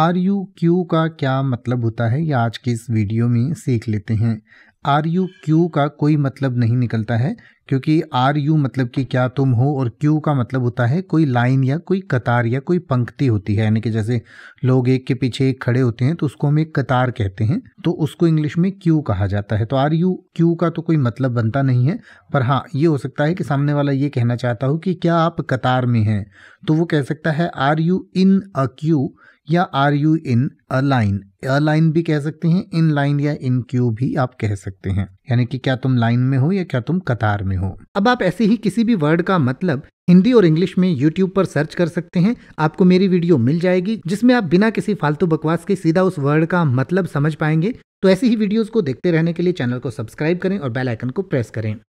are you Q का क्या मतलब होता है ये आज के इस वीडियो में सीख लेते हैं आर यू क्यू का कोई मतलब नहीं निकलता है क्योंकि आर यू मतलब कि क्या तुम हो और क्यू का मतलब होता है कोई लाइन या कोई कतार या कोई पंक्ति होती है यानी कि जैसे लोग एक के पीछे एक खड़े होते हैं तो उसको हम एक कतार कहते हैं तो उसको इंग्लिश में क्यू कहा जाता है तो आर यू क्यू का तो कोई मतलब बनता नहीं है पर हाँ ये हो सकता है कि सामने वाला ये कहना चाहता हो कि क्या आप कतार में हैं तो वो कह सकता है are you in a queue या are you in a line a line भी कह सकते हैं इन लाइन या इन क्यू भी आप कह सकते हैं यानी कि क्या तुम लाइन में हो या क्या तुम कतार में हो अब आप ऐसे ही किसी भी वर्ड का मतलब हिंदी और इंग्लिश में YouTube पर सर्च कर सकते हैं आपको मेरी वीडियो मिल जाएगी जिसमें आप बिना किसी फालतू बकवास के सीधा उस वर्ड का मतलब समझ पाएंगे तो ऐसी ही वीडियोस को देखते रहने के लिए चैनल को सब्सक्राइब करें और बेल आइकन को प्रेस करें